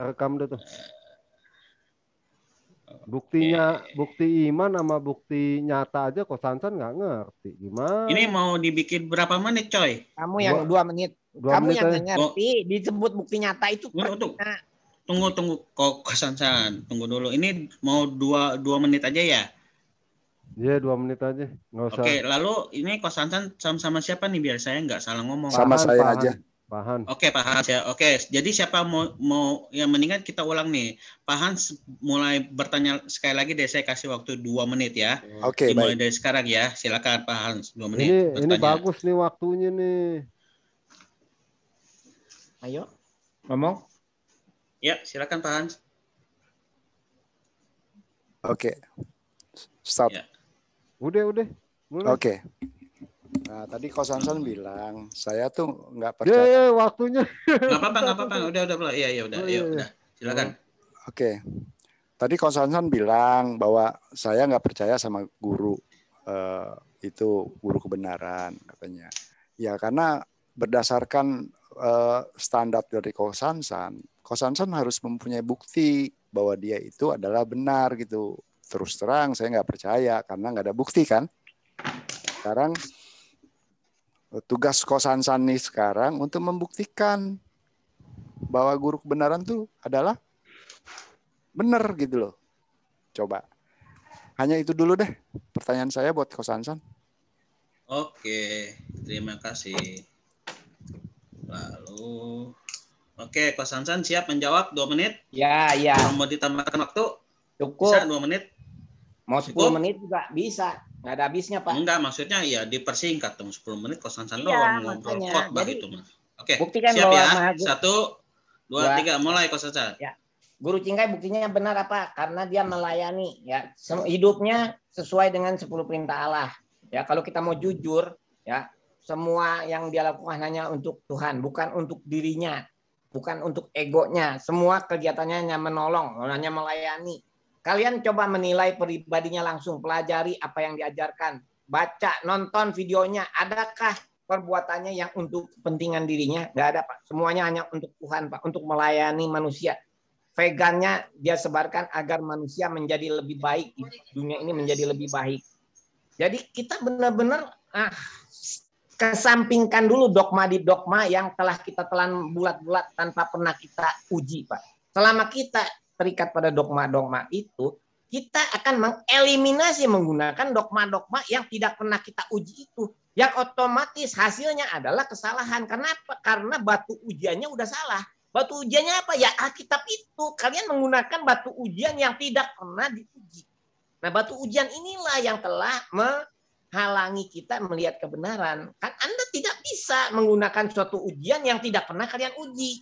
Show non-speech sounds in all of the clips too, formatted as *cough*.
Rekam deh tuh. Buktinya, okay. bukti iman sama bukti nyata aja kok Sansan nggak ngerti gimana. Ini mau dibikin berapa menit, coy? Kamu yang dua, dua menit. Dua Kamu menit yang aja. ngerti oh. disebut bukti nyata itu. Tunggu, tunggu, kok tunggu. kok Sansan, tunggu dulu. Ini mau dua dua menit aja ya? Iya dua menit aja, Oke, okay, Oke, lalu ini kok Sansan sama sama siapa nih biar saya nggak salah ngomong. Sama Pahan, saya Pahan. aja. Pak Oke, Pak Hans ya. Oke, jadi siapa mau mau yang mendingan kita ulang nih. Pak Hans mulai bertanya sekali lagi deh saya kasih waktu dua menit ya. Oke, Dimulai mulai dari sekarang ya. Silakan Pak Hans, dua menit. Ini bertanya. ini bagus nih waktunya nih. Ayo. Ngomong. Ya, silakan Pak Hans. Oke. Start. Ya. Udah, udah. Oke. Okay. Nah, tadi Kosansan bilang, saya tuh nggak iya, percaya. Ya, ya, waktunya. Nggak apa-apa, nggak apa-apa. Udah, udah, udah. Iya, iya, udah. Oh, iya, iya, iya, udah. Silakan. Oh, oke. Okay. Tadi Kosansan bilang bahwa saya nggak percaya sama guru eh, itu guru kebenaran katanya. Ya, karena berdasarkan eh, standar dari Kosansan, Kosansan harus mempunyai bukti bahwa dia itu adalah benar gitu. Terus terang saya nggak percaya karena nggak ada bukti kan. Sekarang tugas kosan sani sekarang untuk membuktikan bahwa guru kebenaran tuh adalah benar gitu loh. Coba. Hanya itu dulu deh pertanyaan saya buat kosan-san. Oke, terima kasih. Lalu Oke, kosan-san siap menjawab dua menit? Ya, ya. mau ditambahkan waktu? Cukup. Bisa dua menit? Mau dua menit juga bisa. Nggak ada habisnya, Pak. Enggak, maksudnya ya dipersingkat dong 10 menit kosan-kosan iya, doang ngobrol itu mah. Oke. Buktikan siap ya. Mahagur. Satu, dua, dua, tiga, mulai kosan-kosan. Ya. Guru Cingkai buktinya benar apa? Karena dia melayani ya. Hidupnya sesuai dengan 10 perintah Allah. Ya, kalau kita mau jujur ya, semua yang dia lakukan hanya untuk Tuhan, bukan untuk dirinya, bukan untuk egonya. Semua kegiatannya hanya menolong, hanya melayani Kalian coba menilai pribadinya langsung, pelajari apa yang diajarkan, baca, nonton videonya, adakah perbuatannya yang untuk kepentingan dirinya? Gak ada pak, semuanya hanya untuk Tuhan pak, untuk melayani manusia. Vegannya dia sebarkan agar manusia menjadi lebih baik, dunia ini menjadi lebih baik. Jadi kita benar-benar ah, kesampingkan dulu dogma di dogma yang telah kita telan bulat-bulat tanpa pernah kita uji, Pak. Selama kita terikat pada dogma-dogma itu, kita akan mengeliminasi menggunakan dogma-dogma yang tidak pernah kita uji itu. Yang otomatis hasilnya adalah kesalahan. Kenapa? Karena batu ujiannya udah salah. Batu ujiannya apa? Ya Alkitab itu. Kalian menggunakan batu ujian yang tidak pernah diuji. Nah batu ujian inilah yang telah menghalangi kita melihat kebenaran. Kan Anda tidak bisa menggunakan suatu ujian yang tidak pernah kalian uji.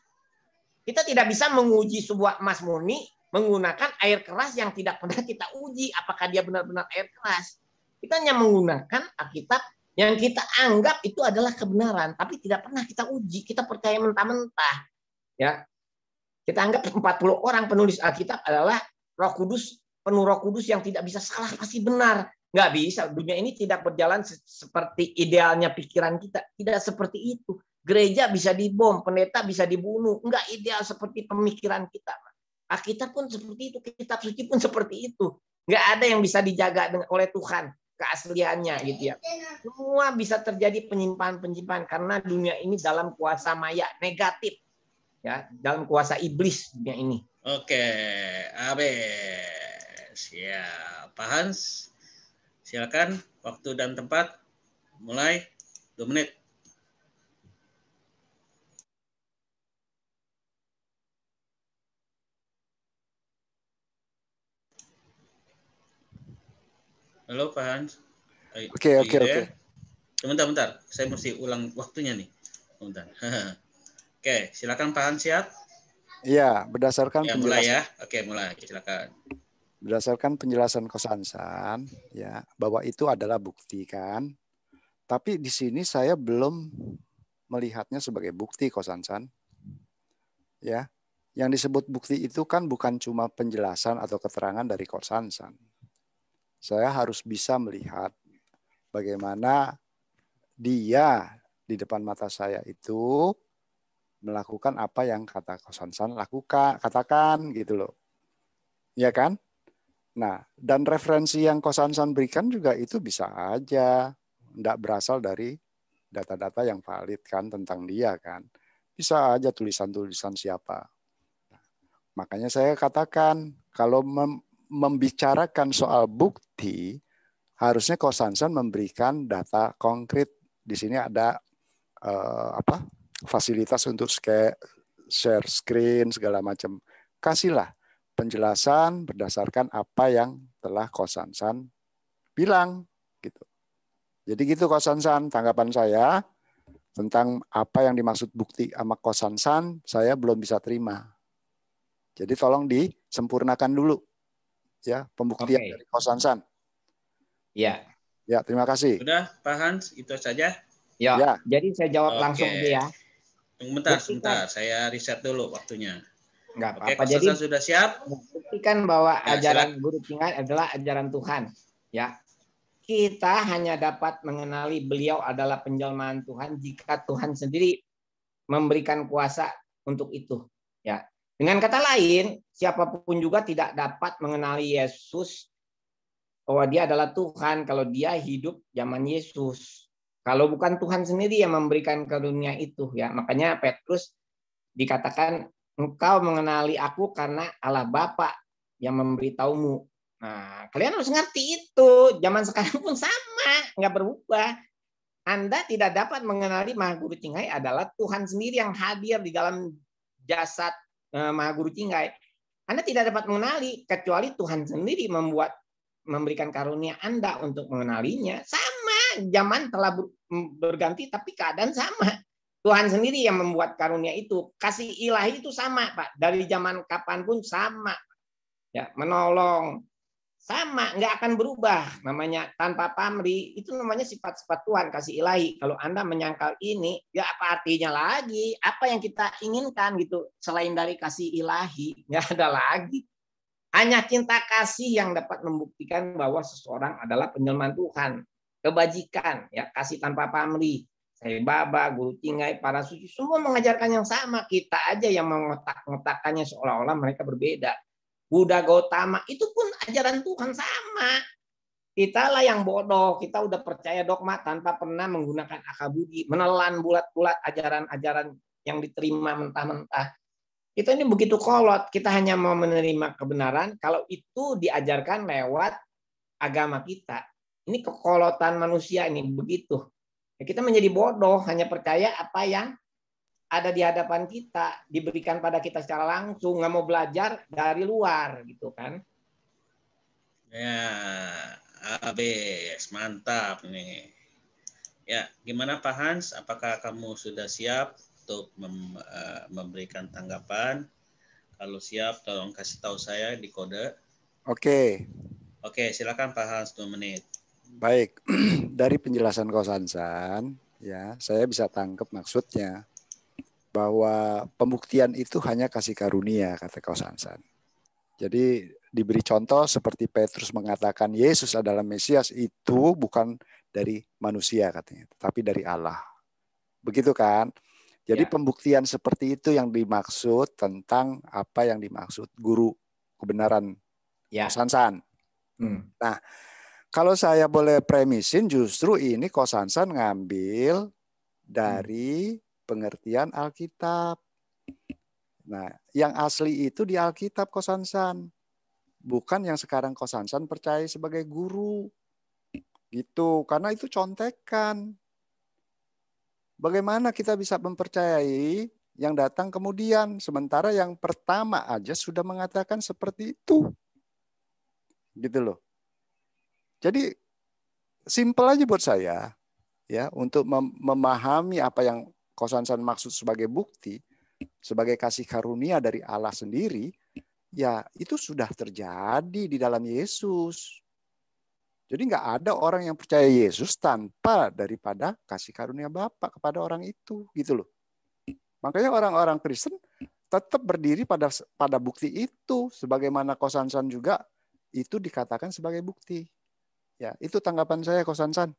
Kita tidak bisa menguji sebuah emas murni menggunakan air keras yang tidak pernah kita uji apakah dia benar-benar air keras. Kita hanya menggunakan Alkitab yang kita anggap itu adalah kebenaran, tapi tidak pernah kita uji, kita percaya mentah-mentah. Ya. Kita anggap 40 orang penulis Alkitab adalah Roh Kudus, penuh Roh Kudus yang tidak bisa salah pasti benar. Nggak bisa, dunia ini tidak berjalan seperti idealnya pikiran kita, tidak seperti itu. Gereja bisa dibom, pendeta bisa dibunuh. Enggak ideal seperti pemikiran kita. Alkitab pun seperti itu, kitab suci pun seperti itu. Enggak ada yang bisa dijaga oleh Tuhan keasliannya gitu ya. Semua bisa terjadi penyimpangan-penyimpangan karena dunia ini dalam kuasa maya negatif ya, dalam kuasa iblis dunia ini. Oke, abis Ya, Pak Hans, silakan waktu dan tempat mulai 2 menit. Halo Pak Hans. Oke, oke, iya. oke. Sebentar, bentar. Saya mesti ulang waktunya nih. Bentar. *laughs* oke, okay, silakan Pak Hans siap? Iya, berdasarkan ya, penjelasan. Mulai ya. Oke, mulai. Silakan. Berdasarkan penjelasan Kosansan, ya, bahwa itu adalah bukti kan. Tapi di sini saya belum melihatnya sebagai bukti Kosansan. Ya. Yang disebut bukti itu kan bukan cuma penjelasan atau keterangan dari Kosansan saya harus bisa melihat bagaimana dia di depan mata saya itu melakukan apa yang kata Kosansan lakukan katakan gitu loh. Ya kan? Nah, dan referensi yang Kosansan berikan juga itu bisa aja tidak berasal dari data-data yang valid kan tentang dia kan. Bisa aja tulisan-tulisan siapa. Nah, makanya saya katakan kalau membicarakan soal bukti, harusnya Kosansan memberikan data konkret. Di sini ada eh, apa? fasilitas untuk share screen segala macam. Kasihlah penjelasan berdasarkan apa yang telah Kosansan bilang gitu. Jadi gitu Kosansan tanggapan saya tentang apa yang dimaksud bukti sama Kosansan saya belum bisa terima. Jadi tolong disempurnakan dulu ya pembuktian okay. dari san. Ya. Ya, terima kasih. Sudah, Pak Hans, itu saja. Ya. ya. Jadi saya jawab okay. langsung dia. Ya. Bentar, sebentar, saya riset dulu waktunya. Enggak apa-apa. Jadi sudah siap. Buktikan bahwa ya, ajaran silap. guru tinggal adalah ajaran Tuhan, ya. Kita hanya dapat mengenali beliau adalah penjelmaan Tuhan jika Tuhan sendiri memberikan kuasa untuk itu, ya. Dengan kata lain, siapapun juga tidak dapat mengenali Yesus bahwa dia adalah Tuhan kalau dia hidup zaman Yesus. Kalau bukan Tuhan sendiri yang memberikan ke dunia itu ya. Makanya Petrus dikatakan engkau mengenali aku karena Allah Bapa yang memberitahumu. Nah, kalian harus ngerti itu. Zaman sekarang pun sama, nggak berubah. Anda tidak dapat mengenali Maha Guru Cinghai adalah Tuhan sendiri yang hadir di dalam jasad Eh, maha Guru Cinggai, Anda tidak dapat mengenali kecuali Tuhan sendiri membuat memberikan karunia Anda untuk mengenalinya. Sama, zaman telah berganti tapi keadaan sama. Tuhan sendiri yang membuat karunia itu. Kasih ilahi itu sama, Pak. Dari zaman kapan pun sama. Ya, menolong, sama nggak akan berubah namanya tanpa pamri itu namanya sifat-sifat Tuhan kasih ilahi kalau anda menyangkal ini ya apa artinya lagi apa yang kita inginkan gitu selain dari kasih ilahi *laughs* nggak ada lagi hanya cinta kasih yang dapat membuktikan bahwa seseorang adalah penyelman Tuhan kebajikan ya kasih tanpa pamri saya baba guru tinggai para suci semua mengajarkan yang sama kita aja yang mengotak-ngotakannya seolah-olah mereka berbeda Buddha Gautama itu pun ajaran Tuhan sama. Kita lah yang bodoh, kita udah percaya dogma tanpa pernah menggunakan akal budi, menelan bulat-bulat ajaran-ajaran yang diterima mentah-mentah. Kita ini begitu kolot, kita hanya mau menerima kebenaran kalau itu diajarkan lewat agama kita. Ini kekolotan manusia ini begitu. Ya, kita menjadi bodoh hanya percaya apa yang ada di hadapan kita diberikan pada kita secara langsung nggak mau belajar dari luar gitu kan ya habis mantap nih ya gimana Pak Hans apakah kamu sudah siap untuk eh, memberikan tanggapan kalau siap tolong kasih tahu saya di kode oke oke silakan Pak Hans dua menit baik *clears throat* dari penjelasan kau Sansan, ya saya bisa tangkap maksudnya bahwa pembuktian itu hanya kasih karunia kata Kausansan. Jadi diberi contoh seperti Petrus mengatakan Yesus adalah Mesias itu bukan dari manusia katanya, tapi dari Allah. Begitu kan? Jadi ya. pembuktian seperti itu yang dimaksud tentang apa yang dimaksud guru kebenaran ya. Kosansan. Hmm. Nah, kalau saya boleh premisin justru ini Kosansan ngambil hmm. dari hmm pengertian Alkitab. Nah, yang asli itu di Alkitab Kosansan. Bukan yang sekarang Kosansan percaya sebagai guru. Gitu, karena itu contekan. Bagaimana kita bisa mempercayai yang datang kemudian, sementara yang pertama aja sudah mengatakan seperti itu. Gitu loh. Jadi simple aja buat saya ya untuk memahami apa yang Kosansan maksud sebagai bukti, sebagai kasih karunia dari Allah sendiri, ya itu sudah terjadi di dalam Yesus. Jadi nggak ada orang yang percaya Yesus tanpa daripada kasih karunia Bapa kepada orang itu, gitu loh. Makanya orang-orang Kristen tetap berdiri pada pada bukti itu, sebagaimana Kosansan juga itu dikatakan sebagai bukti. Ya, itu tanggapan saya Kosansan.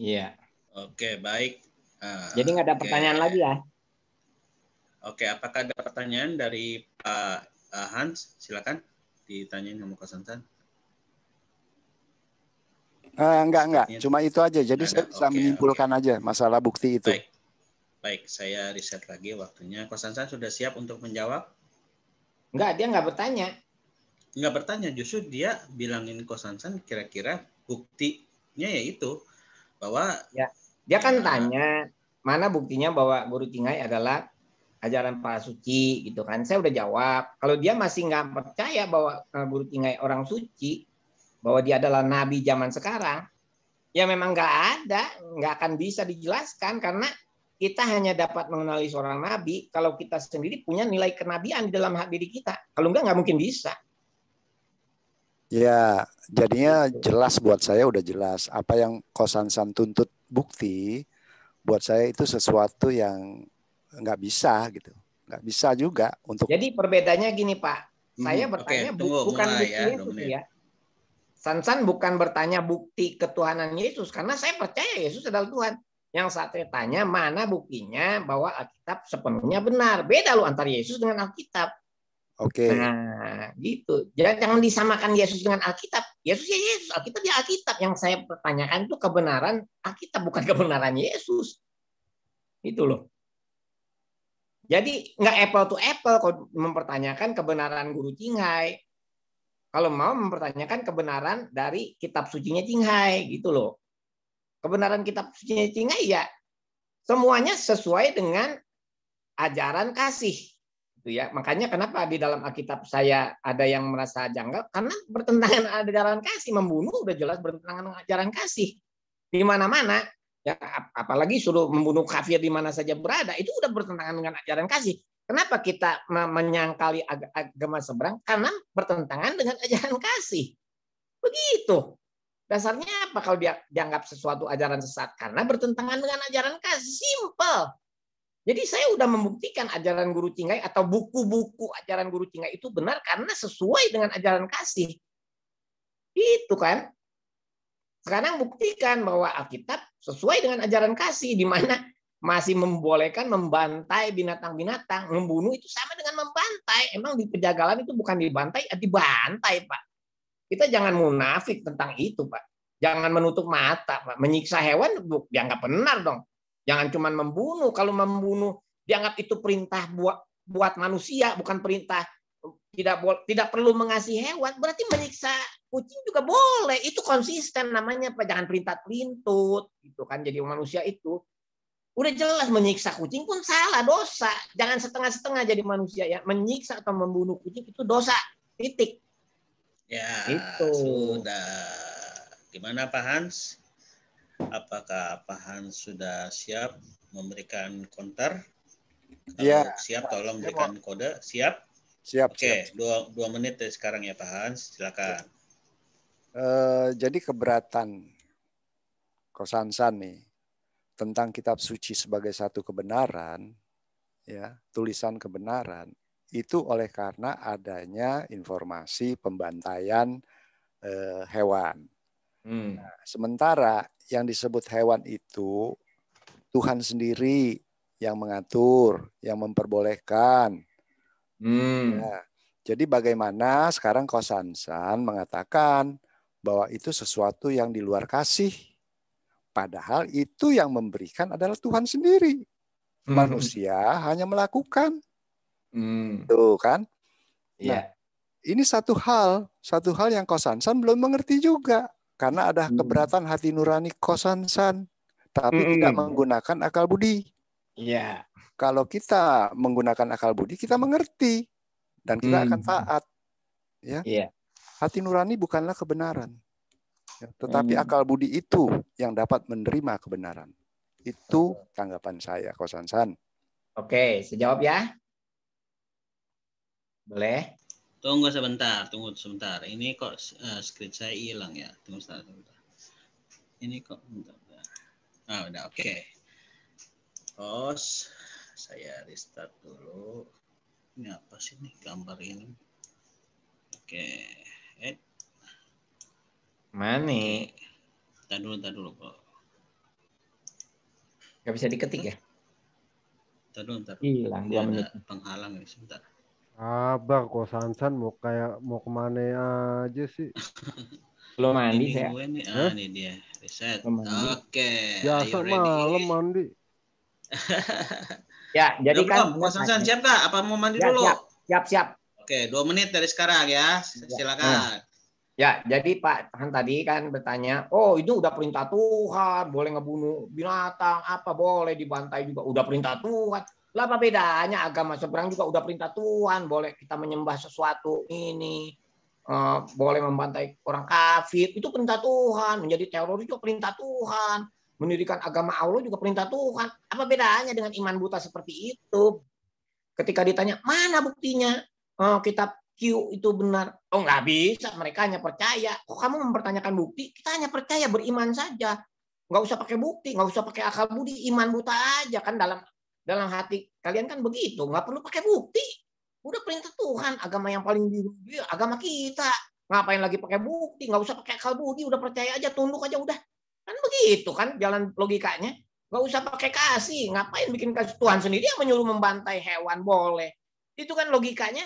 Iya. Oke, baik. Ah, Jadi nggak ada okay. pertanyaan lagi ya? Oke, okay, apakah ada pertanyaan dari Pak eh, Hans? Silakan ditanyain sama Kak Santan. Uh, eh, enggak, enggak. Cuma itu aja. Jadi enggak. saya bisa okay, menyimpulkan okay. aja masalah bukti itu. Baik. Baik, saya riset lagi waktunya. Kosansan sudah siap untuk menjawab? Enggak, dia enggak bertanya. Enggak bertanya, justru dia bilangin Kosansan kira-kira buktinya yaitu bahwa ya. Dia kan tanya, mana buktinya bahwa guru Tingai adalah ajaran para suci gitu kan. Saya udah jawab. Kalau dia masih nggak percaya bahwa eh, guru Tingai orang suci, bahwa dia adalah nabi zaman sekarang, ya memang nggak ada, nggak akan bisa dijelaskan karena kita hanya dapat mengenali seorang nabi kalau kita sendiri punya nilai kenabian di dalam diri kita. Kalau nggak, nggak mungkin bisa. Ya, jadinya jelas buat saya udah jelas apa yang san tuntut bukti buat saya itu sesuatu yang nggak bisa gitu nggak bisa juga untuk jadi perbedaannya gini pak hmm. saya bertanya okay, bu bukan bukti ya, Yesus ya Sansan bukan bertanya bukti ketuhanan Yesus karena saya percaya Yesus adalah Tuhan yang saat saya tanya mana buktinya bahwa Alkitab sepenuhnya benar beda loh antara Yesus dengan Alkitab Oke. Okay. Nah, gitu. Jangan, jangan disamakan Yesus dengan Alkitab. Yesus ya Yesus, Alkitab ya Alkitab. Yang saya pertanyakan itu kebenaran Alkitab bukan kebenaran Yesus. Itu loh. Jadi nggak apple to apple kalau mempertanyakan kebenaran guru Jinghai. Kalau mau mempertanyakan kebenaran dari kitab sucinya Jinghai gitu loh. Kebenaran kitab sucinya Jinghai ya semuanya sesuai dengan ajaran kasih gitu ya. Makanya kenapa di dalam Alkitab saya ada yang merasa janggal karena bertentangan *laughs* ajaran kasih, membunuh udah jelas bertentangan ajaran kasih di mana-mana. Ya, apalagi suruh membunuh kafir di mana saja berada, itu udah bertentangan dengan ajaran kasih. Kenapa kita menyangkali ag agama seberang? Karena bertentangan dengan ajaran kasih. Begitu. Dasarnya apa kalau dia dianggap sesuatu ajaran sesat? Karena bertentangan dengan ajaran kasih. Simple. Jadi saya sudah membuktikan ajaran guru Cinggai atau buku-buku ajaran guru Cinggai itu benar karena sesuai dengan ajaran kasih. Itu kan. Sekarang buktikan bahwa Alkitab sesuai dengan ajaran kasih di mana masih membolehkan membantai binatang-binatang, membunuh itu sama dengan membantai. Emang di pejagalan itu bukan dibantai, ya dibantai, Pak. Kita jangan munafik tentang itu, Pak. Jangan menutup mata, Pak. Menyiksa hewan dianggap ya benar dong Jangan cuma membunuh. Kalau membunuh dianggap itu perintah buat buat manusia, bukan perintah tidak tidak perlu mengasihi hewan. Berarti menyiksa kucing juga boleh. Itu konsisten namanya Pak. Jangan perintah pelintut gitu kan. Jadi manusia itu udah jelas menyiksa kucing pun salah dosa. Jangan setengah-setengah jadi manusia ya. Menyiksa atau membunuh kucing itu dosa. Titik. Ya, itu sudah. Gimana Pak Hans? Apakah Pahan sudah siap memberikan konter? Kalau ya. siap, tolong berikan kode. Siap? Siap. Oke, siap. Dua, dua menit dari ya sekarang ya Pak Hans, silakan. Uh, jadi keberatan Kosansan nih tentang kitab suci sebagai satu kebenaran, ya tulisan kebenaran itu oleh karena adanya informasi pembantaian eh, hewan Hmm. Nah, sementara yang disebut hewan itu Tuhan sendiri yang mengatur, yang memperbolehkan. Hmm. Nah, jadi bagaimana sekarang Kosansan mengatakan bahwa itu sesuatu yang di luar kasih. Padahal itu yang memberikan adalah Tuhan sendiri. Hmm. Manusia hanya melakukan. Hmm. Tuh kan? Nah, iya. ini satu hal, satu hal yang Kosansan belum mengerti juga karena ada hmm. keberatan hati nurani Kosan San, tapi -hmm. tidak menggunakan akal budi. Iya. Yeah. Kalau kita menggunakan akal budi kita mengerti dan kita mm. akan hmm. taat. Ya. Yeah. Hati nurani bukanlah kebenaran. Ya, tetapi mm. akal budi itu yang dapat menerima kebenaran. Itu tanggapan saya Kosan San. Oke, sejawab sejawab ya. Boleh. Tunggu sebentar, tunggu sebentar. Ini kok uh, eh, screen saya hilang ya. Tunggu sebentar, tunggu sebentar. Ini kok bentar. Ah, udah oke. Okay. Terus saya restart dulu. Ini apa sih nih gambar ini? Oke. Okay. Eh. Mana? Tadi dulu, tadi dulu, kok. Gak bisa diketik ya? Tadi dulu, tadi Hilang dia menit. penghalang ya sebentar. Abah kok Sansan mau kayak mau kemana aja sih. *laughs* Belum mandi ini saya. ah, ini dia. Reset. Oke. Biasa malam mandi. *laughs* ya, jadi Udah, kan. mau Sansan siap gak? Apa mau mandi siap, ya, dulu? Siap, siap, siap. Oke, dua menit dari sekarang ya. ya. Silakan. Ya, jadi Pak Han tadi kan bertanya, oh itu udah perintah Tuhan, boleh ngebunuh binatang, apa boleh dibantai juga, udah perintah Tuhan lah apa bedanya agama seberang juga udah perintah Tuhan, boleh kita menyembah sesuatu ini, eh, boleh membantai orang kafir, itu perintah Tuhan, menjadi teror itu perintah Tuhan, mendirikan agama Allah juga perintah Tuhan. Apa bedanya dengan iman buta seperti itu? Ketika ditanya, mana buktinya oh kitab Q itu benar? Oh nggak bisa, mereka hanya percaya. Kok oh, kamu mempertanyakan bukti? Kita hanya percaya, beriman saja nggak usah pakai bukti, nggak usah pakai akal budi, iman buta aja kan dalam dalam hati kalian kan begitu, nggak perlu pakai bukti. Udah perintah Tuhan, agama yang paling dirugi agama kita. Ngapain lagi pakai bukti, nggak usah pakai akal budi, udah percaya aja, tunduk aja udah. Kan begitu kan jalan logikanya. Nggak usah pakai kasih, ngapain bikin kasih Tuhan sendiri yang menyuruh membantai hewan boleh. Itu kan logikanya.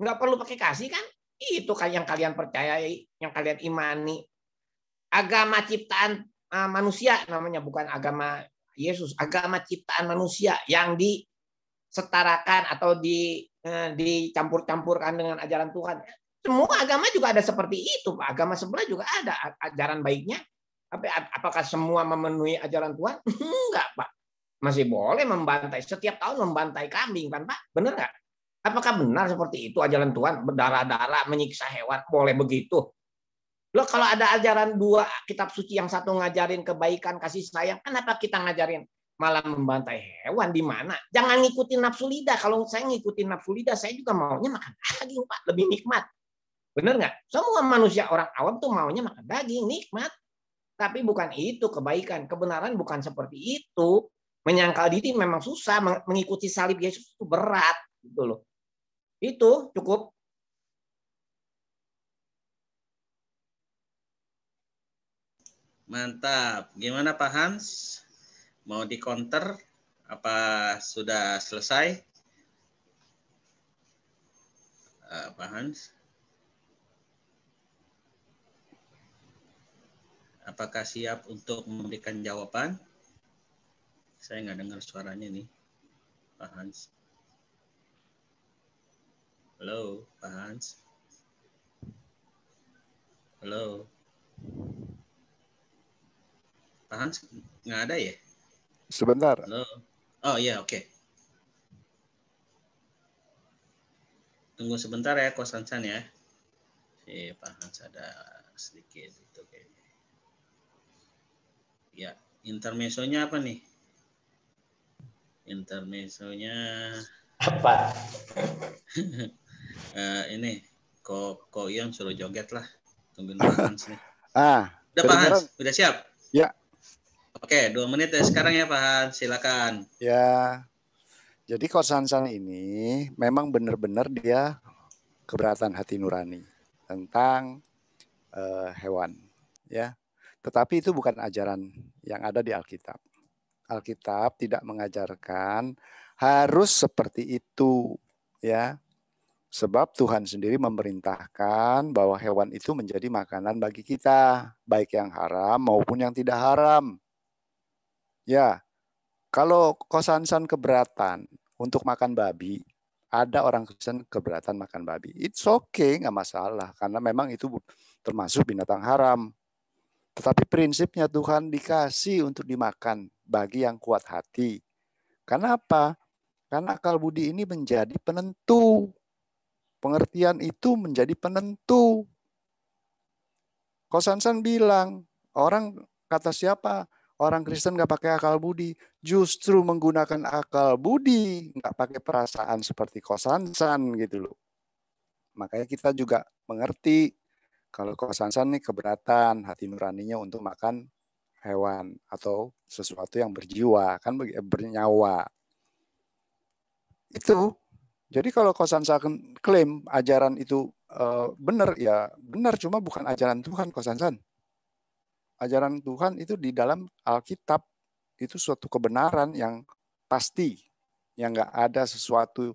Nggak perlu pakai kasih kan? Itu kan yang kalian percayai, yang kalian imani. Agama ciptaan ah, manusia namanya bukan agama Yesus, agama ciptaan manusia yang disetarakan atau di eh, dicampur-campurkan dengan ajaran Tuhan. Semua agama juga ada seperti itu, Pak. Agama sebelah juga ada ajaran baiknya. Apakah semua memenuhi ajaran Tuhan? *laughs* Enggak, Pak. Masih boleh membantai. Setiap tahun membantai kambing, kan, Pak? Benar nggak? Apakah benar seperti itu ajaran Tuhan? Berdarah-darah, menyiksa hewan, boleh begitu? Lo kalau ada ajaran dua kitab suci yang satu ngajarin kebaikan, kasih sayang, kenapa kita ngajarin malah membantai hewan di mana? Jangan ngikutin nafsu lidah. Kalau saya ngikutin nafsu lidah, saya juga maunya makan daging, Pak. Lebih nikmat. Benar nggak? Semua manusia orang awam tuh maunya makan daging, nikmat. Tapi bukan itu kebaikan. Kebenaran bukan seperti itu. Menyangkal diri memang susah. Mengikuti salib Yesus itu berat. Gitu loh. Itu cukup. Mantap. Gimana Pak Hans? Mau di counter? Apa sudah selesai? Uh, Pak Hans? Apakah siap untuk memberikan jawaban? Saya nggak dengar suaranya nih, Pak Hans. Halo, Pak Hans. Halo. Tahan, nggak ada ya? Sebentar. Halo. Oh iya oke. Okay. Tunggu sebentar ya kosan Hansan ya. Si Pak Hans ada sedikit itu kayaknya. Ya, intermesonya apa nih? Intermesonya apa? uh, *laughs* ini kok kok yang suruh joget lah. Tungguin Pak Hans nih. *laughs* Ah, udah Pak Hans, udah siap? Ya, Oke, dua menit dari ya sekarang ya Pak Han, silakan. Ya, jadi Korsansan ini memang benar-benar dia keberatan hati nurani tentang uh, hewan, ya. Tetapi itu bukan ajaran yang ada di Alkitab. Alkitab tidak mengajarkan harus seperti itu, ya. Sebab Tuhan sendiri memerintahkan bahwa hewan itu menjadi makanan bagi kita, baik yang haram maupun yang tidak haram. Ya, kalau kosansan keberatan untuk makan babi, ada orang Kristen keberatan makan babi. It's okay, nggak masalah. Karena memang itu termasuk binatang haram. Tetapi prinsipnya Tuhan dikasih untuk dimakan bagi yang kuat hati. Karena apa? Karena akal budi ini menjadi penentu. Pengertian itu menjadi penentu. Kosansan bilang, orang kata siapa? Orang Kristen nggak pakai akal budi, justru menggunakan akal budi, nggak pakai perasaan seperti kosansan gitu loh. Makanya kita juga mengerti kalau kosansan nih keberatan hati nuraninya untuk makan hewan atau sesuatu yang berjiwa kan bernyawa. Itu. Jadi kalau kosansan klaim ajaran itu uh, benar ya benar cuma bukan ajaran Tuhan kosansan ajaran Tuhan itu di dalam Alkitab itu suatu kebenaran yang pasti, yang nggak ada sesuatu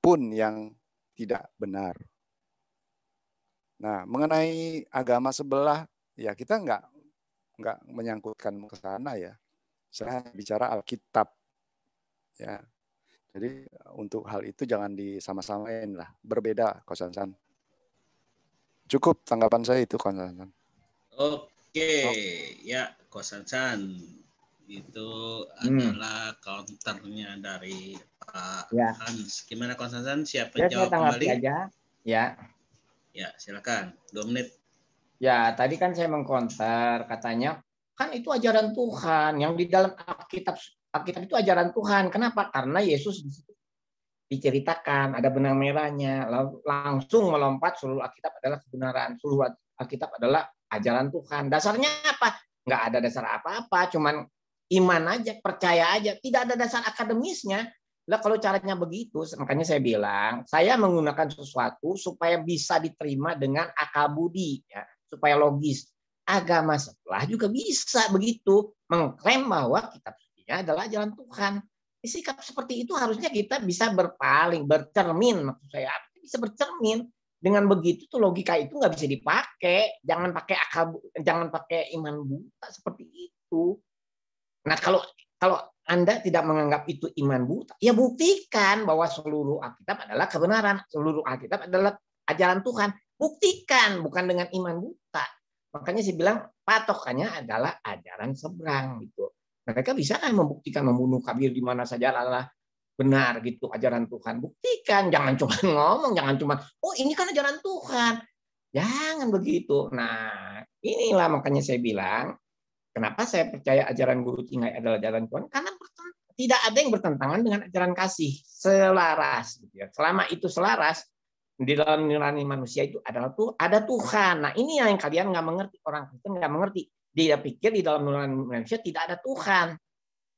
pun yang tidak benar. Nah, mengenai agama sebelah, ya kita nggak nggak menyangkutkan ke sana ya. Saya bicara Alkitab, ya. Jadi untuk hal itu jangan disama-samain lah, berbeda, San. Cukup tanggapan saya itu, San. Oke. Oke, okay. Oh. ya Kosan-san itu hmm. adalah counternya dari Pak ya. Hans. Gimana Kosan-san siap ya, menjawab kembali? Aja. Ya. Ya, silakan. Dua menit. Ya, tadi kan saya mengkonter katanya kan itu ajaran Tuhan yang di dalam Alkitab Alkitab itu ajaran Tuhan. Kenapa? Karena Yesus diceritakan ada benang merahnya Lalu langsung melompat seluruh Alkitab adalah kebenaran seluruh Alkitab adalah ajaran Tuhan. Dasarnya apa? Nggak ada dasar apa-apa, cuman iman aja, percaya aja. Tidak ada dasar akademisnya. Lah kalau caranya begitu, makanya saya bilang, saya menggunakan sesuatu supaya bisa diterima dengan akal budi, ya, supaya logis. Agama sebelah juga bisa begitu mengklaim bahwa kitab suci adalah jalan Tuhan. Sikap seperti itu harusnya kita bisa berpaling, bercermin maksud saya. Bisa bercermin dengan begitu tuh logika itu nggak bisa dipakai. Jangan pakai akal, jangan pakai iman buta seperti itu. Nah kalau kalau anda tidak menganggap itu iman buta, ya buktikan bahwa seluruh Alkitab adalah kebenaran, seluruh Alkitab adalah ajaran Tuhan. Buktikan, bukan dengan iman buta. Makanya saya bilang patokannya adalah ajaran seberang gitu. Mereka bisa kan membuktikan membunuh Kabir di mana saja lah benar gitu ajaran Tuhan. Buktikan, jangan cuma *laughs* ngomong, jangan cuma oh ini kan ajaran Tuhan. Jangan begitu. Nah, inilah makanya saya bilang, kenapa saya percaya ajaran guru Cingai adalah ajaran Tuhan? Karena tidak ada yang bertentangan dengan ajaran kasih, selaras. Gitu ya. Selama itu selaras, di dalam nurani manusia itu adalah tuh ada Tuhan. Nah ini yang kalian nggak mengerti orang Kristen nggak mengerti. Dia pikir di dalam nurani manusia tidak ada Tuhan.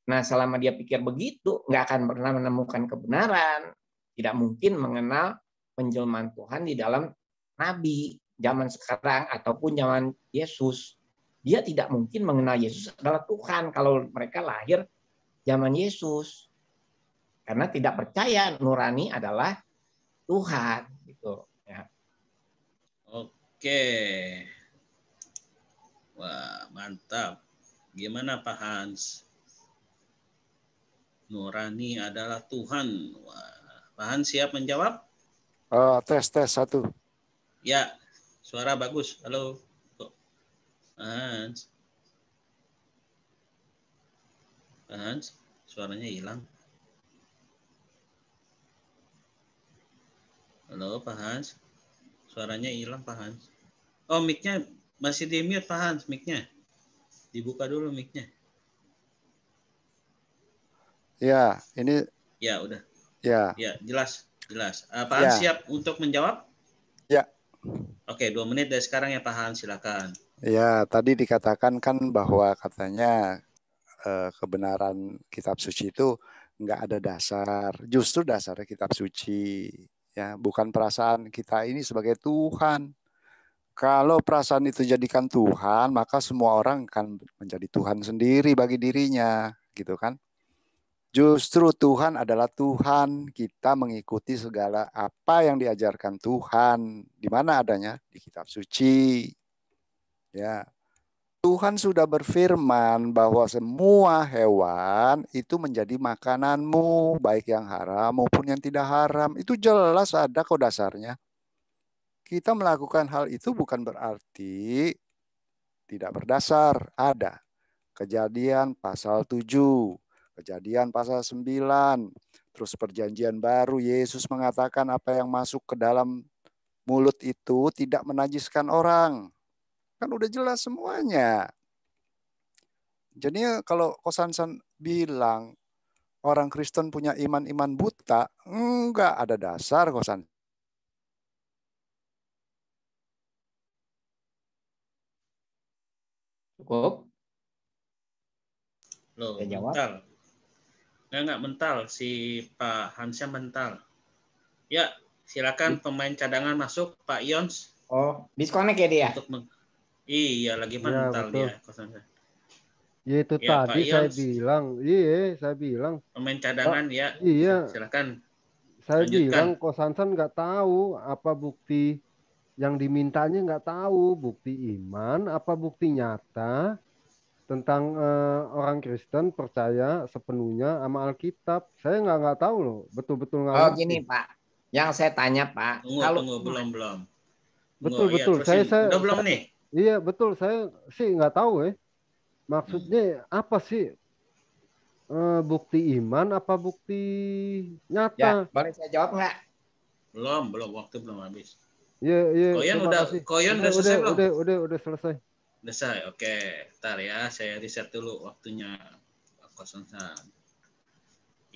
Nah, selama dia pikir begitu, nggak akan pernah menemukan kebenaran. Tidak mungkin mengenal penjelmaan Tuhan di dalam nabi zaman sekarang ataupun zaman Yesus. Dia tidak mungkin mengenal Yesus adalah Tuhan kalau mereka lahir zaman Yesus. Karena tidak percaya nurani adalah Tuhan gitu ya. Oke. Wah, mantap. Gimana Pak Hans? nurani adalah Tuhan. Wah, Bahan siap menjawab? Uh, tes tes satu. Ya, suara bagus. Halo. Bahan. Bahan, suaranya hilang. Halo, Pak Hans. Suaranya hilang, Pak Hans. Oh, mic-nya masih di mute, Pak Hans, mic-nya. Dibuka dulu mic-nya. Ya, ini. Ya, udah. Ya. Ya, jelas, jelas. Uh, Pak ya. siap untuk menjawab? Ya. Oke, dua menit dari sekarang ya Pak Han, silakan. Ya, tadi dikatakan kan bahwa katanya uh, kebenaran kitab suci itu nggak ada dasar. Justru dasarnya kitab suci, ya, bukan perasaan kita ini sebagai Tuhan. Kalau perasaan itu jadikan Tuhan, maka semua orang akan menjadi Tuhan sendiri bagi dirinya, gitu kan? Justru Tuhan adalah Tuhan. Kita mengikuti segala apa yang diajarkan Tuhan. Di mana adanya? Di kitab suci. Ya. Tuhan sudah berfirman bahwa semua hewan itu menjadi makananmu, baik yang haram maupun yang tidak haram. Itu jelas ada kok dasarnya. Kita melakukan hal itu bukan berarti tidak berdasar, ada. Kejadian pasal 7 Kejadian pasal 9. Terus perjanjian baru Yesus mengatakan apa yang masuk ke dalam mulut itu tidak menajiskan orang. Kan udah jelas semuanya. Jadi kalau Kosansan bilang orang Kristen punya iman-iman buta, enggak ada dasar Kosan. Cukup? Loh, ya, jawab. Bentar. Enggak, enggak mental. Si Pak Hansa mental. Ya, silakan hmm. pemain cadangan masuk Pak Yons. Oh, disconnect ya dia? Untuk Iya, lagi iya, mental ya, betul. dia. Ya itu ya, tadi Pak saya Yons. bilang, iya saya bilang. Pemain cadangan Pak, ya. Iya. Silakan. Saya lanjutkan. bilang Kosansan nggak tahu apa bukti yang dimintanya nggak tahu bukti iman apa bukti nyata tentang uh, orang Kristen percaya sepenuhnya sama Alkitab. Saya nggak nggak tahu loh, betul-betul nggak. Oh gini Pak, yang saya tanya Pak, tunggu, kalau tunggu, belum belum. Betul tunggu, betul, iya, saya saya. Udah belum nih. Iya betul, saya sih nggak tahu ya. Eh. Maksudnya hmm. apa sih? E, bukti iman apa bukti nyata? Ya, boleh saya jawab nggak? Belum, belum waktu belum habis. Iya, iya. Koyon udah, kasih. Koyon udah, udah selesai udah, belum? Udah, udah, udah selesai selesai. oke. Okay. Ntar ya, saya riset dulu waktunya. sah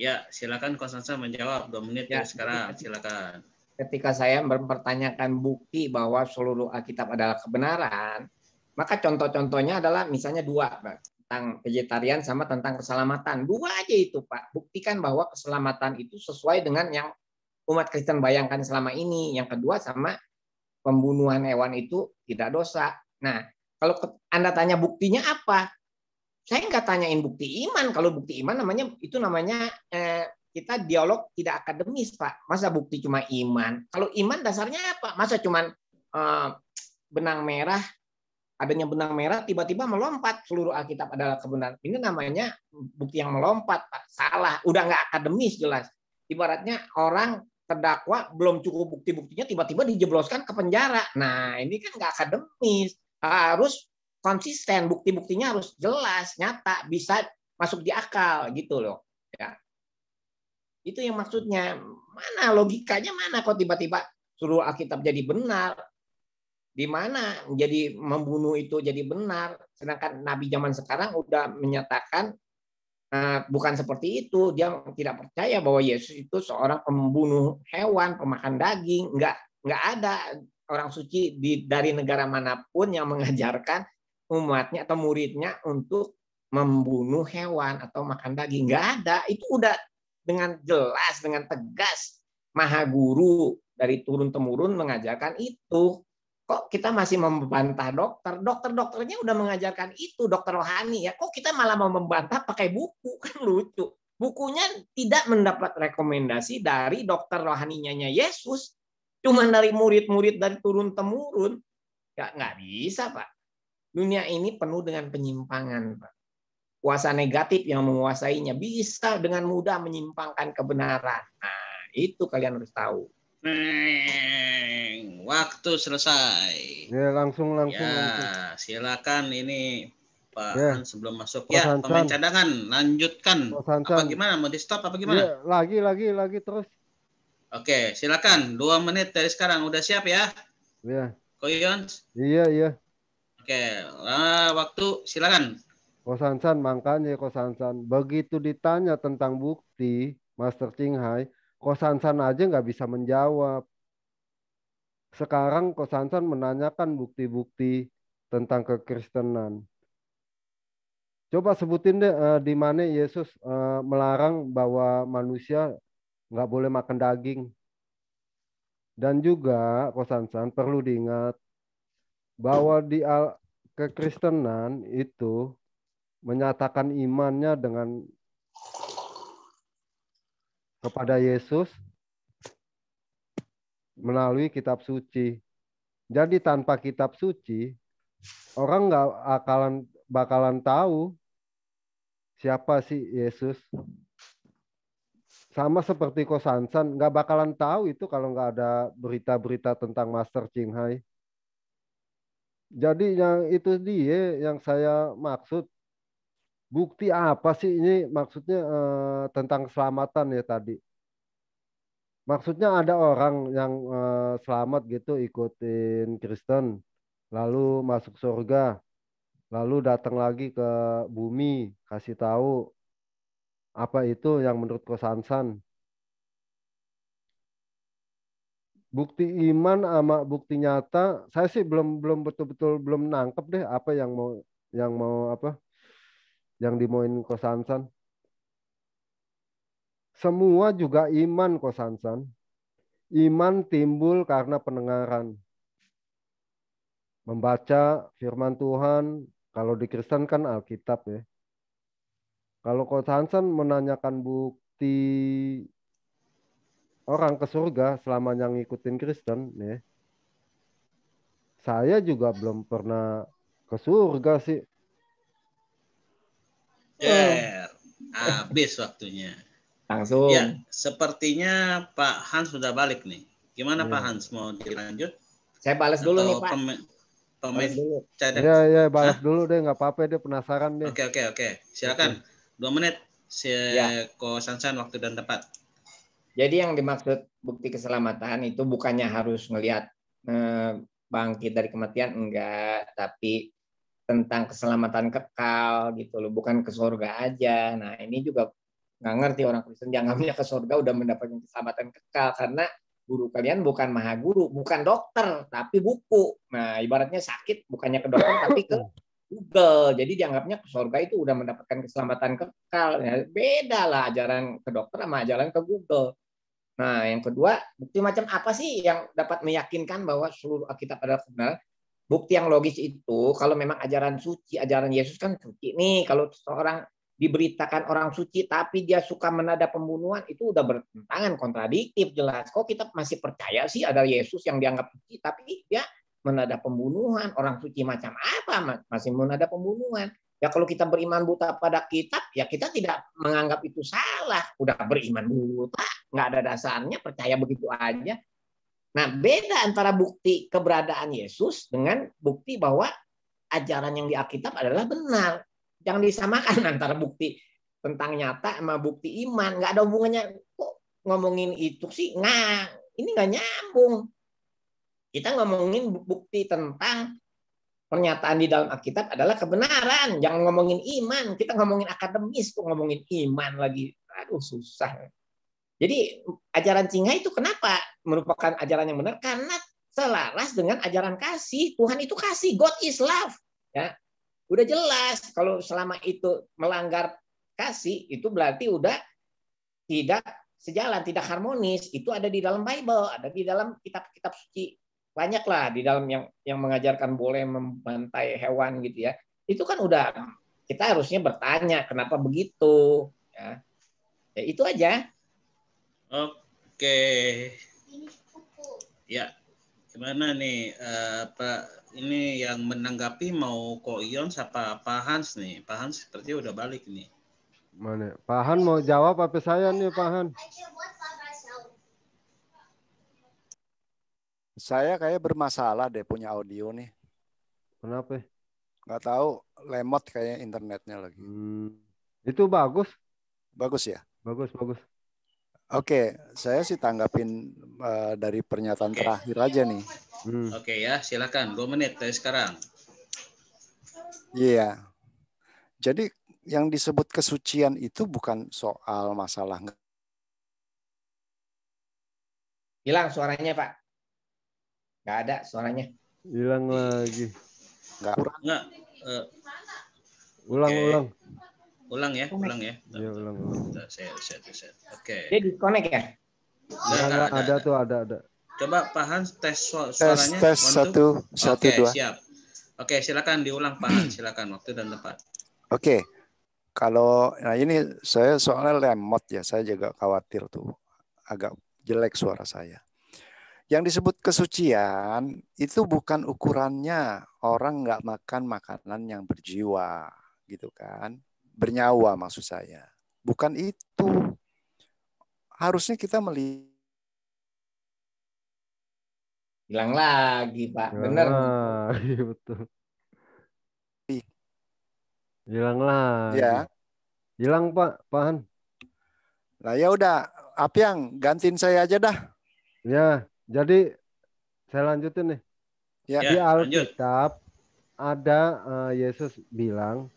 Ya, silakan sah menjawab. Dua menit ya. ya, sekarang, silakan. Ketika saya mempertanyakan bukti bahwa seluruh Alkitab adalah kebenaran, maka contoh-contohnya adalah misalnya dua, tentang vegetarian sama tentang keselamatan. Dua aja itu, Pak. Buktikan bahwa keselamatan itu sesuai dengan yang umat Kristen bayangkan selama ini. Yang kedua sama pembunuhan hewan itu tidak dosa. Nah, kalau Anda tanya buktinya apa? Saya nggak tanyain bukti iman. Kalau bukti iman namanya itu namanya eh, kita dialog tidak akademis, Pak. Masa bukti cuma iman? Kalau iman dasarnya apa? Masa cuma eh, benang merah adanya benang merah tiba-tiba melompat seluruh Alkitab adalah kebenaran. Ini namanya bukti yang melompat, Pak. Salah, udah nggak akademis jelas. Ibaratnya orang terdakwa belum cukup bukti-buktinya tiba-tiba dijebloskan ke penjara. Nah, ini kan nggak akademis harus konsisten, bukti-buktinya harus jelas, nyata, bisa masuk di akal gitu loh. Ya. Itu yang maksudnya. Mana logikanya mana kok tiba-tiba suruh Alkitab jadi benar? Di mana jadi membunuh itu jadi benar? Sedangkan Nabi zaman sekarang udah menyatakan eh, bukan seperti itu. Dia tidak percaya bahwa Yesus itu seorang pembunuh hewan, pemakan daging. Enggak, nggak ada orang suci di, dari negara manapun yang mengajarkan umatnya atau muridnya untuk membunuh hewan atau makan daging. Nggak ada. Itu udah dengan jelas, dengan tegas. Maha guru dari turun-temurun mengajarkan itu. Kok kita masih membantah dokter? Dokter-dokternya udah mengajarkan itu, dokter rohani ya. Kok kita malah mau membantah pakai buku? *laughs* Kan lucu bukunya tidak mendapat rekomendasi dari dokter rohaninya Yesus, cuma dari murid-murid dan turun temurun nggak ya nggak bisa pak dunia ini penuh dengan penyimpangan pak kuasa negatif yang menguasainya bisa dengan mudah menyimpangkan kebenaran nah itu kalian harus tahu waktu selesai ya langsung langsung ya silakan ini Pak ya. sebelum masuk ya Hansan. pemain cadangan lanjutkan apa gimana mau di stop apa ya, gimana ya, lagi lagi lagi terus Oke, silakan. Dua menit dari sekarang. Udah siap ya? Iya. Koyon? Iya, iya. Oke, nah, waktu silakan. Kosansan, makanya Kosansan. Begitu ditanya tentang bukti, Master Qinghai, Kosansan aja nggak bisa menjawab. Sekarang Kosansan menanyakan bukti-bukti tentang kekristenan. Coba sebutin deh uh, di mana Yesus uh, melarang bahwa manusia nggak boleh makan daging. Dan juga kosansan perlu diingat bahwa di kekristenan itu menyatakan imannya dengan kepada Yesus melalui kitab suci. Jadi tanpa kitab suci, orang nggak akalan bakalan tahu siapa sih Yesus sama seperti Sansan, nggak bakalan tahu itu kalau nggak ada berita-berita tentang Master Ching Hai. Jadi yang itu dia yang saya maksud bukti apa sih ini maksudnya eh, tentang keselamatan ya tadi. Maksudnya ada orang yang eh, selamat gitu ikutin Kristen lalu masuk surga lalu datang lagi ke bumi kasih tahu apa itu yang menurut Kosansan? Bukti iman sama bukti nyata, saya sih belum belum betul-betul belum nangkep deh apa yang mau yang mau apa yang dimauin Kosansan. Semua juga iman Kosansan. Iman timbul karena pendengaran. Membaca firman Tuhan, kalau di Kristen kan Alkitab ya. Kalau Coach Hansen menanyakan bukti orang ke surga selama yang ngikutin Kristen, ya. Saya juga belum pernah ke surga sih. Yeah, habis waktunya. Langsung. Ya, sepertinya Pak Hans sudah balik nih. Gimana yeah. Pak ya. Hans mau dilanjut? Saya balas dulu Atau nih Pak. Pemen- pemain Ya, ya, ya balas dulu deh, nggak apa-apa deh, penasaran deh. Oke, okay, oke, okay, oke. Okay. Silakan. Okay dua menit si ya. Ko Sansan waktu dan tempat. Jadi yang dimaksud bukti keselamatan itu bukannya harus melihat eh, bangkit dari kematian enggak, tapi tentang keselamatan kekal gitu loh, bukan ke surga aja. Nah, ini juga nggak ngerti orang Kristen jangannya ke surga udah mendapatkan keselamatan kekal karena guru kalian bukan maha guru, bukan dokter, tapi buku. Nah, ibaratnya sakit bukannya ke dokter tapi ke *laughs* Google. Jadi dianggapnya ke surga itu udah mendapatkan keselamatan kekal. Ya, beda lah ajaran ke dokter sama ajaran ke Google. Nah, yang kedua, bukti macam apa sih yang dapat meyakinkan bahwa seluruh Alkitab adalah benar? Bukti yang logis itu, kalau memang ajaran suci, ajaran Yesus kan suci nih. Kalau seorang diberitakan orang suci tapi dia suka menada pembunuhan itu udah bertentangan kontradiktif jelas kok kita masih percaya sih ada Yesus yang dianggap suci tapi dia menada pembunuhan, orang suci macam apa masih menada pembunuhan. Ya kalau kita beriman buta pada kitab, ya kita tidak menganggap itu salah. Udah beriman buta, nggak ada dasarnya, percaya begitu aja. Nah beda antara bukti keberadaan Yesus dengan bukti bahwa ajaran yang di Alkitab adalah benar. Jangan disamakan *laughs* antara bukti tentang nyata sama bukti iman. Nggak ada hubungannya. Kok ngomongin itu sih? Nggak. Ini nggak nyambung. Kita ngomongin bukti tentang pernyataan di dalam Alkitab adalah kebenaran. Jangan ngomongin iman. Kita ngomongin akademis, kok ngomongin iman lagi. Aduh, susah. Jadi ajaran singa itu kenapa merupakan ajaran yang benar? Karena selaras dengan ajaran kasih. Tuhan itu kasih. God is love. Ya. Udah jelas kalau selama itu melanggar kasih, itu berarti udah tidak sejalan, tidak harmonis. Itu ada di dalam Bible, ada di dalam kitab-kitab suci banyaklah di dalam yang yang mengajarkan boleh membantai hewan gitu ya. Itu kan udah kita harusnya bertanya kenapa begitu ya. ya itu aja. Oke. Ya. Gimana nih uh, Pak ini yang menanggapi mau Koion siapa Pak Hans nih? Pak Hans sepertinya udah balik nih. Mana? Pak Han mau jawab apa saya nih Pak Han? Saya kayak bermasalah deh punya audio nih. Kenapa? Gak tahu, lemot kayak internetnya lagi. Hmm. Itu bagus. Bagus ya? Bagus, bagus. Oke, saya sih tanggapin uh, dari pernyataan okay. terakhir aja nih. Hmm. Oke ya, silakan. Dua menit dari sekarang. Iya. Yeah. Jadi yang disebut kesucian itu bukan soal masalah. Hilang suaranya, Pak. Gak ada suaranya. Hilang lagi. Gak. Kurang. Nggak. Uh, ulang, okay. ulang. Ulang ya, ulang ya. Iya, ulang, ulang. saya reset, reset. Oke. Okay. Dia disconnect ya? Nah, ada, ada, ada tuh, ada, ada. Coba Pak Hans tes suaranya. Tes, tes One, satu, two. satu, okay, dua. siap. Oke, okay, silakan diulang Pak Hans. Silakan, waktu dan tempat. Oke. Okay. Kalau nah ini saya soalnya lemot ya, saya juga khawatir tuh agak jelek suara saya. Yang disebut kesucian itu bukan ukurannya orang nggak makan makanan yang berjiwa, gitu kan? Bernyawa maksud saya. Bukan itu. Harusnya kita melihat hilang lagi pak bener ah, *laughs* iya betul hilang lagi ya hilang pak pahan nah ya udah yang gantiin saya aja dah ya jadi saya lanjutin nih. Ya, Di Alkitab ada uh, Yesus bilang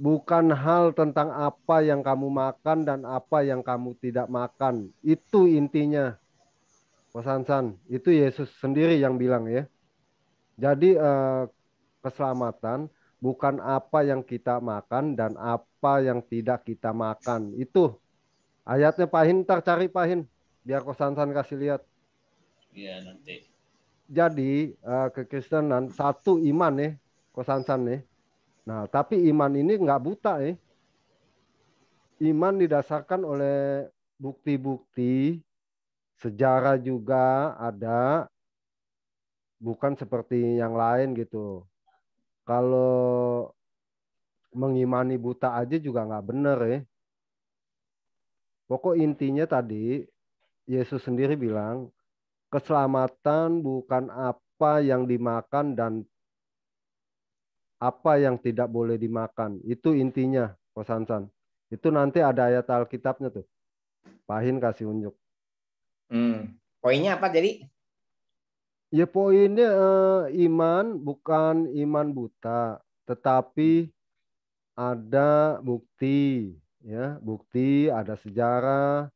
bukan hal tentang apa yang kamu makan dan apa yang kamu tidak makan. Itu intinya. Pesan-san, itu Yesus sendiri yang bilang ya. Jadi uh, keselamatan bukan apa yang kita makan dan apa yang tidak kita makan. Itu ayatnya Pak Hintar cari Pak Pahin biar kosan-san kasih lihat. Iya nanti. Jadi uh, kekristenan satu iman nih kosan-san nih. Nah tapi iman ini nggak buta nih. Iman didasarkan oleh bukti-bukti sejarah juga ada bukan seperti yang lain gitu. Kalau mengimani buta aja juga nggak bener ya. Pokok intinya tadi Yesus sendiri bilang, keselamatan bukan apa yang dimakan dan apa yang tidak boleh dimakan. Itu intinya, Kosansan. Itu nanti ada ayat Alkitabnya tuh. Pahin kasih unjuk. Hmm. Poinnya apa jadi? Ya poinnya eh, iman bukan iman buta, tetapi ada bukti, ya bukti, ada sejarah,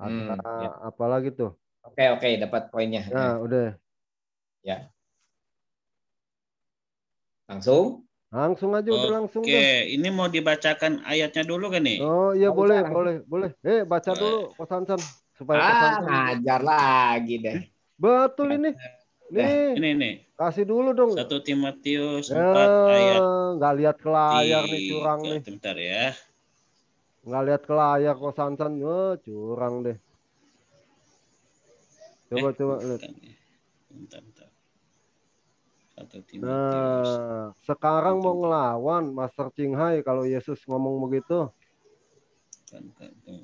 ada hmm, ya. apalagi tuh. Oke, oke, dapat poinnya. Ya, nah, ya. udah. Ya. Langsung? Langsung aja udah langsung. Oke, ini mau dibacakan ayatnya dulu kan nih? Oh, iya boleh, boleh, boleh. Eh, baca boleh. dulu Kosansan supaya Ah, ngajar lagi deh. Eh? Betul ini. Nih, eh, ini nih. Kasih dulu dong. Satu Timotius eh, empat ya, ayat. Enggak lihat ke layar nih curang nih. Bentar ya nggak lihat ke layar kok Sansan oh, curang deh coba eh, coba lihat nah sekarang bentar, mau ngelawan Master Qinghai kalau Yesus ngomong begitu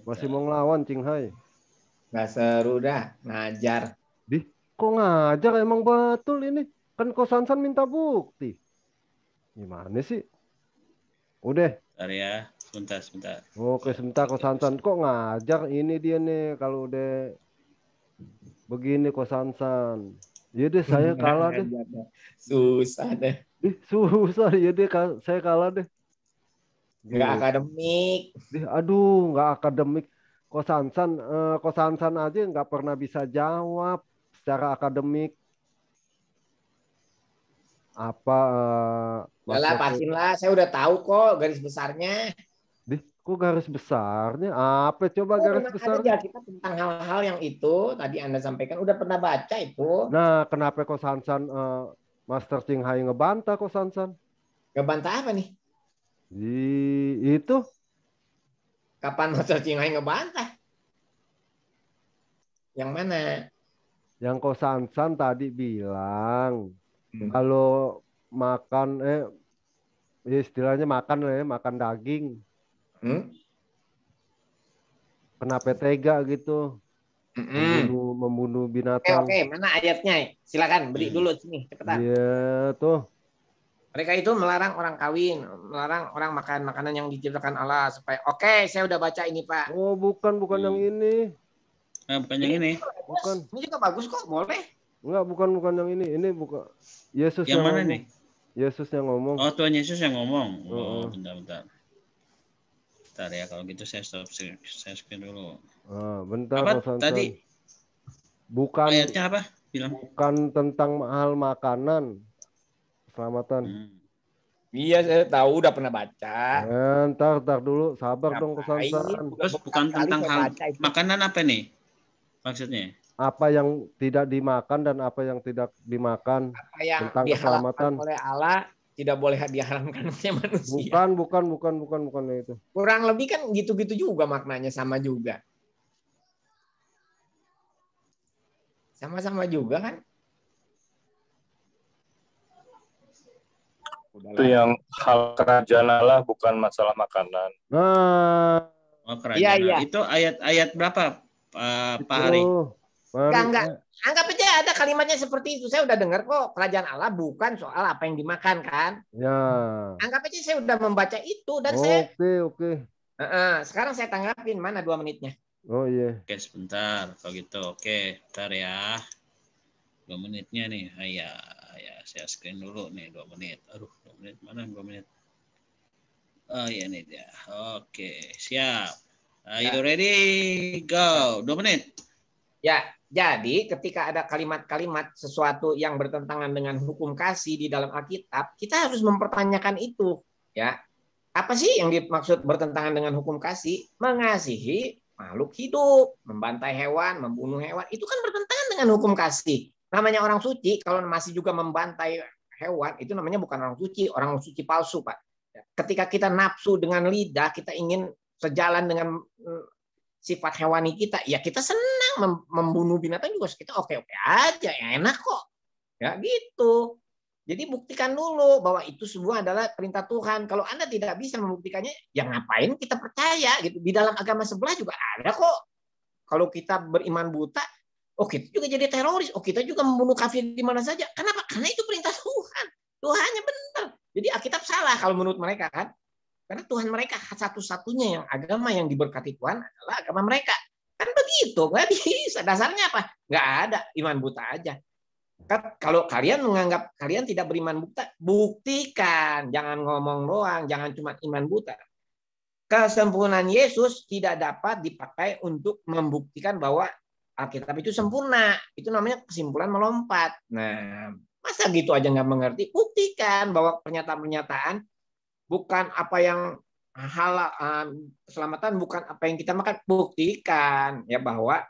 masih mau ngelawan Qinghai? nggak seru dah ngajar di kok ngajar emang betul ini kan kok Sansan minta bukti gimana sih udah Bentar ya Sebentar, sebentar. Oke, sebentar Kok Sansan. Kok ngajar ini dia nih kalau udah begini Kok Sansan. Jadi iya saya *laughs* kalah deh. Iya, iya. Susah deh. Ih, susah ya deh saya kalah deh. Enggak akademik. deh, aduh, enggak akademik. Kok Sansan, eh, Kok Sansan aja nggak pernah bisa jawab secara akademik apa uh, eh, lah pasin lah saya udah tahu kok garis besarnya Kok garis besarnya? Apa coba oh, garis besar? Ya, kita tentang hal-hal yang itu tadi Anda sampaikan udah pernah baca itu. Nah, kenapa kok Sansan uh, Master Ching Hai ngebantah kok Sansan? Ngebantah apa nih? Di itu kapan Master Ching Hai ngebantah? Yang mana? Yang kok Sansan tadi bilang hmm. kalau makan eh istilahnya makan eh makan daging Hmm? Kenapa tega gitu? mm Membunuh, membunuh binatang. Oke, mana ayatnya? Silakan beli dulu sini, cepetan. Iya, tuh. Mereka itu melarang orang kawin, melarang orang makan makanan yang diciptakan Allah supaya oke, saya udah baca ini, Pak. Oh, bukan bukan hmm. yang ini. Nah, bukan yang ini. Bukan. Ini juga bagus kok, boleh. Enggak, bukan bukan yang ini. Ini bukan Yesus yang, yang mana ngomong. nih? Yesus yang ngomong. Oh, Tuhan Yesus yang ngomong. Oh, oh. bentar bentar. Bentar ya, kalau gitu saya stop saya screen dulu. Ah, bentar apa Mas tadi? Bukan ayatnya apa? Bilang. Bukan tentang mahal makanan. Keselamatan. Hmm. Iya, saya tahu udah pernah baca. Eh, ntar, ntar dulu, sabar Ngapain? dong kesantaran. Terus bukan tentang hal makanan apa nih? Maksudnya? Apa yang tidak dimakan dan apa yang tidak dimakan apa yang tentang keselamatan oleh Allah tidak boleh diharamkan oleh manusia. Bukan, bukan, bukan, bukan, bukan itu. Kurang lebih kan gitu-gitu juga maknanya sama juga. Sama-sama juga kan? Udah Itu yang hal kerajaan Allah bukan masalah makanan. Nah. Oh, kerajaan iya, iya. Itu ayat-ayat berapa, uh, Pak Hari? Enggak, enggak. Anggap aja ada kalimatnya seperti itu. Saya udah dengar kok kerajaan Allah bukan soal apa yang dimakan kan. Ya. Anggap aja saya udah membaca itu dan oh, saya. Oke okay, oke. Okay. Uh -uh. Sekarang saya tanggapin mana dua menitnya. Oh iya. Yeah. Oke okay, sebentar kalau gitu. Oke, ntar ya. Dua menitnya nih. Ayah, ya iya. saya screen dulu nih dua menit. Aduh, dua menit mana dua menit? Oh iya nih dia. Oke, siap. Are you ya. ready? Go. Dua menit. Ya. Jadi ketika ada kalimat-kalimat sesuatu yang bertentangan dengan hukum kasih di dalam Alkitab, kita harus mempertanyakan itu, ya. Apa sih yang dimaksud bertentangan dengan hukum kasih? Mengasihi makhluk hidup, membantai hewan, membunuh hewan, itu kan bertentangan dengan hukum kasih. Namanya orang suci kalau masih juga membantai hewan itu namanya bukan orang suci, orang suci palsu, Pak. Ketika kita nafsu dengan lidah, kita ingin sejalan dengan sifat hewani kita, ya kita senang membunuh binatang juga kita oke-oke aja, ya enak kok. Ya gitu. Jadi buktikan dulu bahwa itu semua adalah perintah Tuhan. Kalau Anda tidak bisa membuktikannya, ya ngapain kita percaya gitu. Di dalam agama sebelah juga ada kok. Kalau kita beriman buta, oh kita juga jadi teroris, oh kita juga membunuh kafir di mana saja. Kenapa? Karena itu perintah Tuhan. Tuhannya benar. Jadi Alkitab salah kalau menurut mereka kan. Karena Tuhan mereka satu-satunya yang agama yang diberkati Tuhan adalah agama mereka. Kan begitu, nggak bisa. Dasarnya apa? Nggak ada, iman buta aja. Kan kalau kalian menganggap kalian tidak beriman buta, buktikan. Jangan ngomong doang, jangan cuma iman buta. Kesempurnaan Yesus tidak dapat dipakai untuk membuktikan bahwa Alkitab itu sempurna. Itu namanya kesimpulan melompat. Nah, masa gitu aja nggak mengerti? Buktikan bahwa pernyataan-pernyataan bukan apa yang halal keselamatan bukan apa yang kita makan buktikan ya bahwa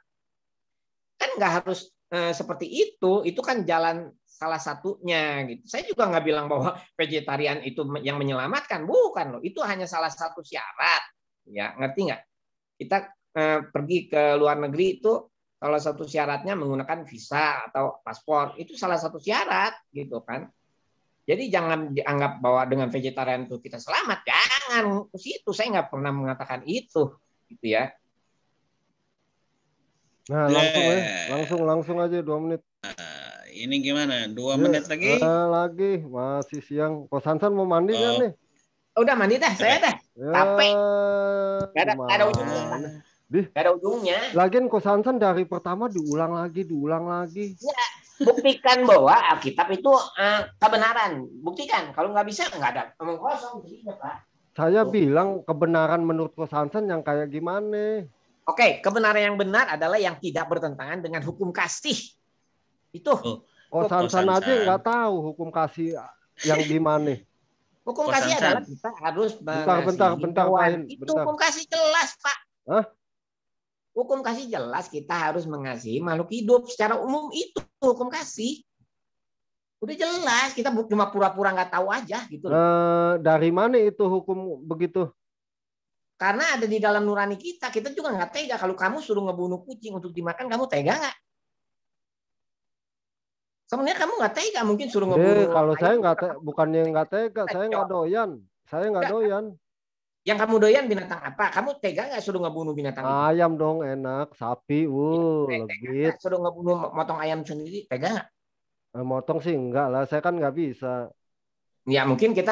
kan nggak harus eh, seperti itu itu kan jalan salah satunya gitu saya juga nggak bilang bahwa vegetarian itu yang menyelamatkan bukan loh itu hanya salah satu syarat ya ngerti nggak kita eh, pergi ke luar negeri itu salah satu syaratnya menggunakan visa atau paspor itu salah satu syarat gitu kan jadi jangan dianggap bahwa dengan vegetarian itu kita selamat. Jangan ke situ. Saya nggak pernah mengatakan itu, gitu ya. Nah iya. langsung ya, langsung langsung aja dua menit. Uh, ini gimana? Dua yeah. menit lagi? Uh, lagi masih siang. Kok Sansan mau mandi kan oh. kan nih? Udah mandi dah, saya dah. Yeah. Capek. Gak ada, gak ada ujungnya. Di. Gak ada ujungnya. Lagian Kok dari pertama diulang lagi, diulang lagi. Iya buktikan bahwa Alkitab itu uh, kebenaran. Buktikan. Kalau nggak bisa nggak ada Emang kosong jadinya Pak. Saya oh. bilang kebenaran menurut Kos yang kayak gimana? Oke, okay, kebenaran yang benar adalah yang tidak bertentangan dengan hukum kasih. Itu. Oh. oh Hansen aja nggak tahu hukum kasih yang gimana. Hukum kasih adalah kita harus bentar bentar bentar, bentar, Itu bentar, Itu hukum kasih jelas, Pak. Hah? Hukum kasih jelas kita harus mengasihi makhluk hidup secara umum itu hukum kasih. Udah jelas kita cuma pura-pura nggak tahu aja gitu. Loh. Eh, dari mana itu hukum begitu? Karena ada di dalam nurani kita, kita juga nggak tega kalau kamu suruh ngebunuh kucing untuk dimakan, kamu tega nggak? Sebenarnya kamu nggak tega mungkin suruh eh, ngebunuh. Eh, kalau saya nggak bukannya nggak tega, saya nggak doyan, saya nggak doyan. Yang kamu doyan binatang apa? Kamu tega nggak suruh ngebunuh binatang? Ayam itu? dong enak, sapi, wuh, ya, legit. Suruh ngebunuh motong ayam sendiri, tega nggak? Eh, motong sih enggak lah, saya kan nggak bisa. Ya mungkin kita